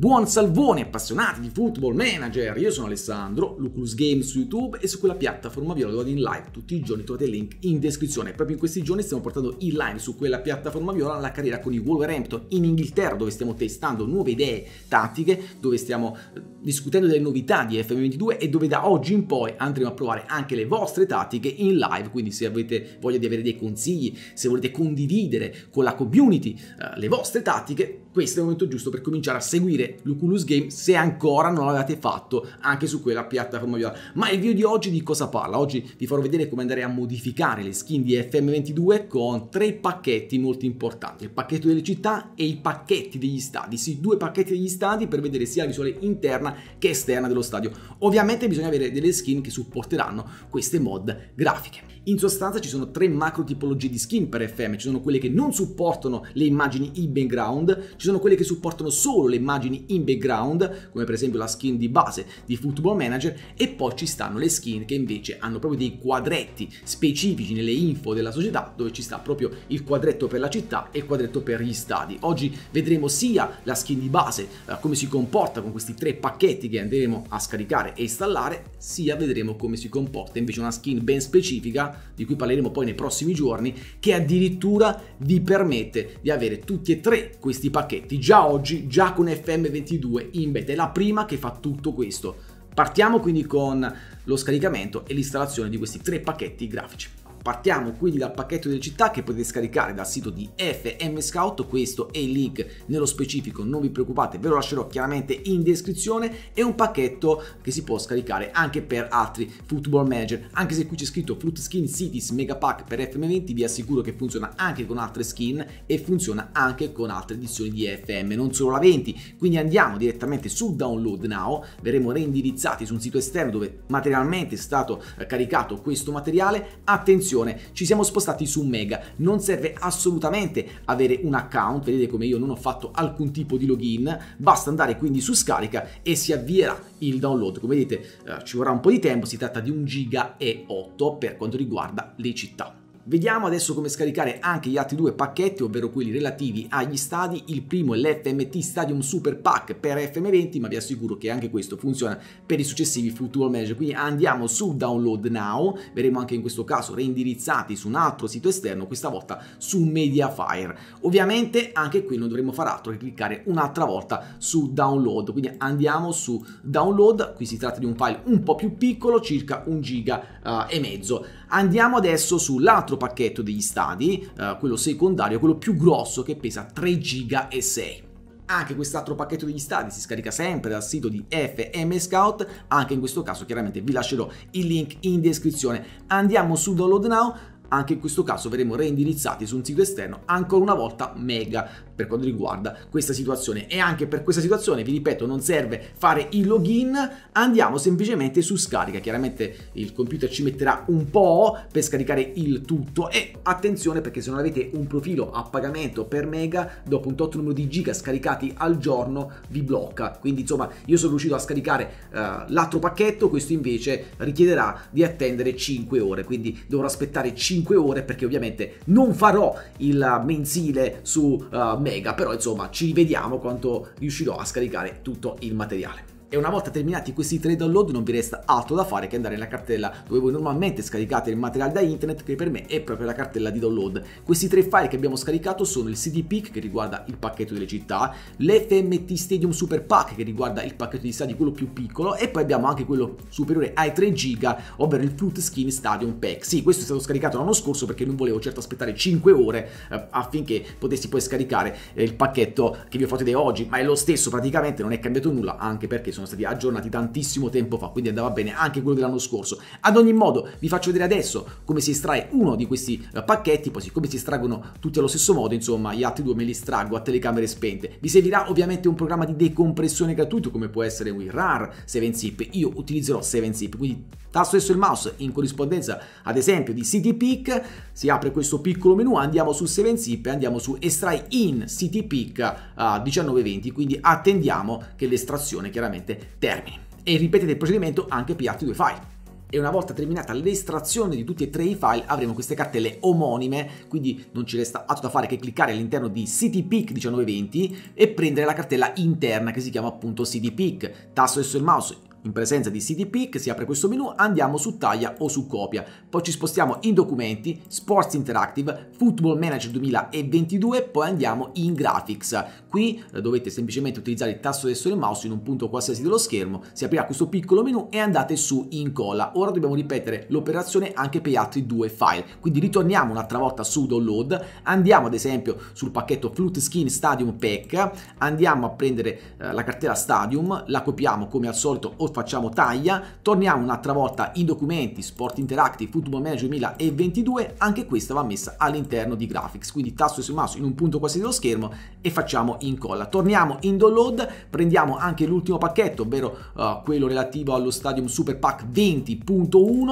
Buon salvone appassionati di Football Manager, io sono Alessandro, Lucas Games su YouTube e su quella piattaforma vi viola in live tutti i giorni, trovate il link in descrizione. Proprio in questi giorni stiamo portando in live su quella piattaforma viola la carriera con i Wolverhampton in Inghilterra dove stiamo testando nuove idee tattiche, dove stiamo eh, discutendo delle novità di FM22 e dove da oggi in poi andremo a provare anche le vostre tattiche in live, quindi se avete voglia di avere dei consigli, se volete condividere con la community eh, le vostre tattiche, questo è il momento giusto per cominciare a seguire l'Oculus Game se ancora non l'avete fatto anche su quella piattaforma VR. Ma il video di oggi di cosa parla? Oggi vi farò vedere come andare a modificare le skin di FM22 con tre pacchetti molto importanti, il pacchetto delle città e i pacchetti degli stadi, sì due pacchetti degli stadi per vedere sia la visuale interna che esterna dello stadio. Ovviamente bisogna avere delle skin che supporteranno queste mod grafiche. In sostanza ci sono tre macro tipologie di skin per FM, ci sono quelle che non supportano le immagini in background, ci sono quelle che supportano solo le immagini in background, come per esempio la skin di base di Football Manager, e poi ci stanno le skin che invece hanno proprio dei quadretti specifici nelle info della società, dove ci sta proprio il quadretto per la città e il quadretto per gli stadi. Oggi vedremo sia la skin di base, eh, come si comporta con questi tre pacchetti che andremo a scaricare e installare, sia vedremo come si comporta invece una skin ben specifica, di cui parleremo poi nei prossimi giorni, che addirittura vi permette di avere tutti e tre questi pacchetti pacchetti già oggi, già con FM22 Inbet, è la prima che fa tutto questo. Partiamo quindi con lo scaricamento e l'installazione di questi tre pacchetti grafici. Partiamo quindi dal pacchetto delle città che potete scaricare dal sito di FM Scout, questo è il link nello specifico, non vi preoccupate, ve lo lascerò chiaramente in descrizione, è un pacchetto che si può scaricare anche per altri Football Manager, anche se qui c'è scritto Fruit Skin Cities Mega Pack per FM20, vi assicuro che funziona anche con altre skin e funziona anche con altre edizioni di FM, non solo la 20, quindi andiamo direttamente sul download now, verremo reindirizzati su un sito esterno dove materialmente è stato eh, caricato questo materiale, attenzione attenzione, ci siamo spostati su Mega, non serve assolutamente avere un account, vedete come io non ho fatto alcun tipo di login, basta andare quindi su scarica e si avvierà il download, come vedete eh, ci vorrà un po' di tempo, si tratta di 1 giga e 8 per quanto riguarda le città. Vediamo adesso come scaricare anche gli altri due pacchetti, ovvero quelli relativi agli stadi. Il primo è l'FMT Stadium Super Pack per FM20, ma vi assicuro che anche questo funziona per i successivi Football Manager. Quindi andiamo su Download Now, verremo anche in questo caso reindirizzati su un altro sito esterno, questa volta su Mediafire. Ovviamente anche qui non dovremo fare altro che cliccare un'altra volta su Download, quindi andiamo su Download, qui si tratta di un file un po' più piccolo, circa un giga uh, e mezzo. Andiamo adesso sull'altro altro pacchetto degli stadi, eh, quello secondario, quello più grosso che pesa 3 giga e 6. Anche quest'altro pacchetto degli stadi si scarica sempre dal sito di FM Scout, anche in questo caso chiaramente vi lascerò il link in descrizione. Andiamo su Download Now, anche in questo caso verremo reindirizzati su un sito esterno ancora una volta mega per quanto riguarda questa situazione e anche per questa situazione vi ripeto non serve fare il login andiamo semplicemente su scarica chiaramente il computer ci metterà un po' per scaricare il tutto e attenzione perché se non avete un profilo a pagamento per mega dopo un tot numero di giga scaricati al giorno vi blocca quindi insomma io sono riuscito a scaricare uh, l'altro pacchetto questo invece richiederà di attendere 5 ore quindi dovrò aspettare 5 5 ore perché ovviamente non farò il mensile su uh, Mega, però insomma ci vediamo quanto riuscirò a scaricare tutto il materiale e una volta terminati questi tre download non vi resta altro da fare che andare nella cartella dove voi normalmente scaricate il materiale da internet che per me è proprio la cartella di download. Questi tre file che abbiamo scaricato sono il CD Peak che riguarda il pacchetto delle città, l'FMT Stadium Super Pack che riguarda il pacchetto di stadi quello più piccolo e poi abbiamo anche quello superiore ai 3 giga ovvero il Fruit Skin Stadium Pack. Sì, questo è stato scaricato l'anno scorso perché non volevo certo aspettare 5 ore eh, affinché potessi poi scaricare eh, il pacchetto che vi ho fatto vedere oggi, ma è lo stesso praticamente, non è cambiato nulla anche perché sono sono stati aggiornati tantissimo tempo fa, quindi andava bene anche quello dell'anno scorso. Ad ogni modo, vi faccio vedere adesso come si estrae uno di questi eh, pacchetti, poi siccome si estraggono tutti allo stesso modo, insomma, gli altri due me li estraggo a telecamere spente. Vi servirà ovviamente un programma di decompressione gratuito come può essere WinRAR, 7zip, io utilizzerò 7zip, quindi tasto adesso il mouse in corrispondenza ad esempio di CityPeak, si apre questo piccolo menu, andiamo su 7zip e andiamo su estrai in CityPeak uh, 1920, quindi attendiamo che l'estrazione chiaramente 7 termini. E ripetete il procedimento anche per gli altri due file e una volta terminata l'estrazione di tutti e tre i file avremo queste cartelle omonime, quindi non ci resta altro da fare che cliccare all'interno di CTPIC 1920 e prendere la cartella interna che si chiama appunto CTPIC. Tasto adesso il mouse in presenza di CDP che si apre questo menu, andiamo su taglia o su copia, poi ci spostiamo in documenti, Sports Interactive, Football Manager 2022, poi andiamo in Graphics. Qui eh, dovete semplicemente utilizzare il tasto destro del mouse in un punto qualsiasi dello schermo, si aprirà questo piccolo menu e andate su incolla. Ora dobbiamo ripetere l'operazione anche per gli altri due file, quindi ritorniamo un'altra volta su download, andiamo ad esempio sul pacchetto Flute Skin Stadium Pack, andiamo a prendere eh, la cartella Stadium, la copiamo come al solito o facciamo taglia, torniamo un'altra volta in documenti Sport Interactive Football Manager 2022, anche questa va messa all'interno di Graphics, quindi tasto sul mouse in un punto quasi dello schermo e facciamo incolla. Torniamo in download, prendiamo anche l'ultimo pacchetto, ovvero uh, quello relativo allo Stadium Super Pack 20.1,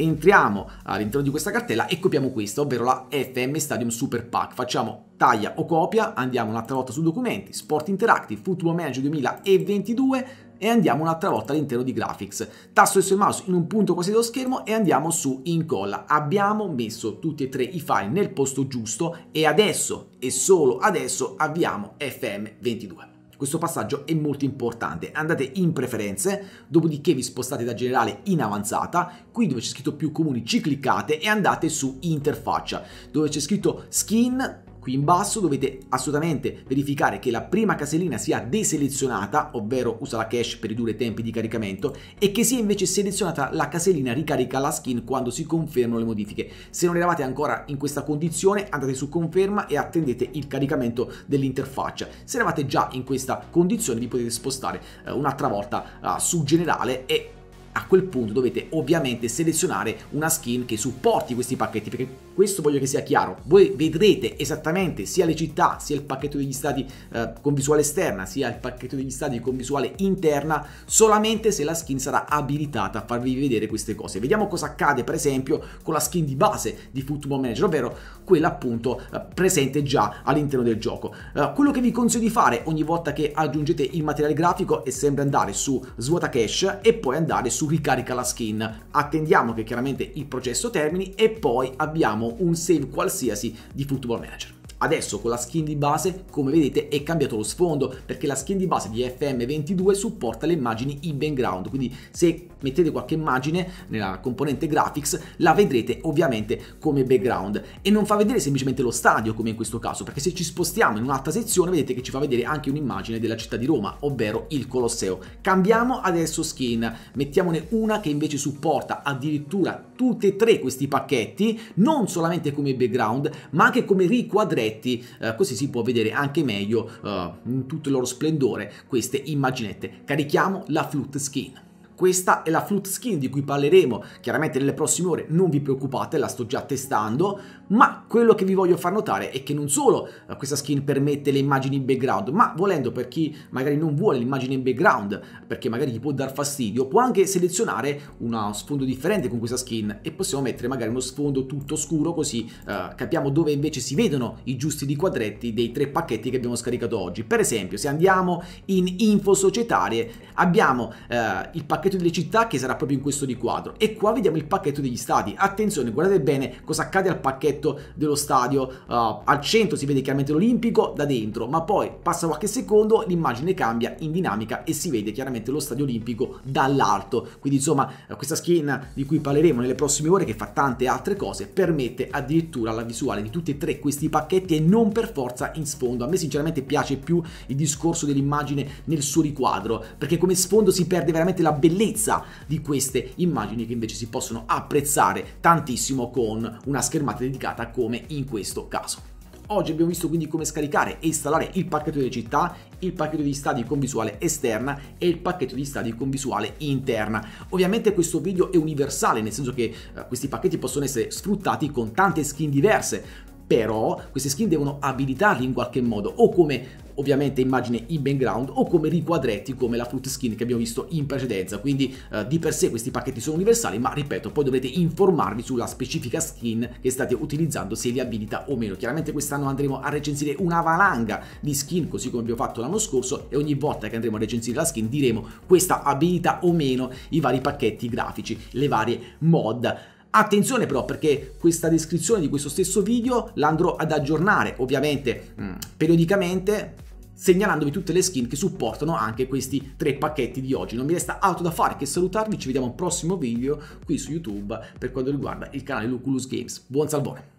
entriamo all'interno di questa cartella e copiamo questa, ovvero la FM Stadium Super Pack. Facciamo taglia o copia, andiamo un'altra volta su documenti, Sport Interactive, Football Manager 2022, e andiamo un'altra volta all'interno di Graphics. Tasto il mouse in un punto quasi dello schermo e andiamo su Incolla. Abbiamo messo tutti e tre i file nel posto giusto e adesso, e solo adesso, avviamo FM22. Questo passaggio è molto importante. Andate in preferenze, dopodiché vi spostate da generale in avanzata, qui dove c'è scritto più comuni ci cliccate e andate su interfaccia, dove c'è scritto skin qui in basso dovete assolutamente verificare che la prima casellina sia deselezionata, ovvero usa la cache per ridurre i tempi di caricamento, e che sia invece selezionata la casellina ricarica la skin quando si confermano le modifiche. Se non eravate ancora in questa condizione andate su conferma e attendete il caricamento dell'interfaccia. Se eravate già in questa condizione vi potete spostare eh, un'altra volta eh, su generale e a quel punto dovete ovviamente selezionare una skin che supporti questi pacchetti perché questo voglio che sia chiaro voi vedrete esattamente sia le città sia il pacchetto degli stati eh, con visuale esterna sia il pacchetto degli stati con visuale interna solamente se la skin sarà abilitata a farvi vedere queste cose vediamo cosa accade per esempio con la skin di base di Football Manager ovvero quella appunto eh, presente già all'interno del gioco eh, quello che vi consiglio di fare ogni volta che aggiungete il materiale grafico è sempre andare su Svuota Cache e poi andare su chi carica la skin. Attendiamo che chiaramente il processo termini e poi abbiamo un save qualsiasi di Football Manager. Adesso con la skin di base come vedete è cambiato lo sfondo perché la skin di base di FM22 supporta le immagini in background quindi se mettete qualche immagine nella componente graphics la vedrete ovviamente come background e non fa vedere semplicemente lo stadio come in questo caso perché se ci spostiamo in un'altra sezione vedete che ci fa vedere anche un'immagine della città di Roma ovvero il Colosseo. Cambiamo adesso skin, mettiamone una che invece supporta addirittura tutte e tre questi pacchetti non solamente come background ma anche come riquadrelli effetti eh, così si può vedere anche meglio eh, in tutto il loro splendore queste immaginette carichiamo la flute skin questa è la flute skin di cui parleremo chiaramente nelle prossime ore, non vi preoccupate, la sto già testando, ma quello che vi voglio far notare è che non solo eh, questa skin permette le immagini in background, ma volendo per chi magari non vuole l'immagine in background, perché magari gli può dar fastidio, può anche selezionare uno sfondo differente con questa skin e possiamo mettere magari uno sfondo tutto scuro così eh, capiamo dove invece si vedono i giusti di quadretti dei tre pacchetti che abbiamo scaricato oggi. Per esempio, se andiamo in info societarie, abbiamo eh, il pacchetto pacchetto delle città che sarà proprio in questo riquadro. E qua vediamo il pacchetto degli stati Attenzione, guardate bene cosa accade al pacchetto dello stadio. Uh, al centro si vede chiaramente l'Olimpico da dentro, ma poi passa qualche secondo, l'immagine cambia in dinamica e si vede chiaramente lo stadio olimpico dall'alto. Quindi insomma eh, questa schiena di cui parleremo nelle prossime ore che fa tante altre cose permette addirittura la visuale di tutti e tre questi pacchetti e non per forza in sfondo. A me sinceramente piace più il discorso dell'immagine nel suo riquadro perché come sfondo si perde veramente la bellezza bellezza di queste immagini che invece si possono apprezzare tantissimo con una schermata dedicata come in questo caso. Oggi abbiamo visto quindi come scaricare e installare il pacchetto delle città, il pacchetto di stadi con visuale esterna e il pacchetto di stadi con visuale interna. Ovviamente questo video è universale, nel senso che eh, questi pacchetti possono essere sfruttati con tante skin diverse, però queste skin devono abilitarli in qualche modo o come ovviamente immagine in background o come riquadretti come la fruit skin che abbiamo visto in precedenza quindi eh, di per sé questi pacchetti sono universali ma ripeto poi dovrete informarvi sulla specifica skin che state utilizzando se li abilita o meno chiaramente quest'anno andremo a recensire una valanga di skin così come abbiamo fatto l'anno scorso e ogni volta che andremo a recensire la skin diremo questa abilita o meno i vari pacchetti grafici le varie mod Attenzione però perché questa descrizione di questo stesso video l'andrò ad aggiornare ovviamente mh, mm, periodicamente segnalandovi tutte le skin che supportano anche questi tre pacchetti di oggi. Non mi resta altro da fare che salutarvi, ci vediamo al prossimo video qui su YouTube per quanto riguarda il canale Luculus Games. Buon salvone!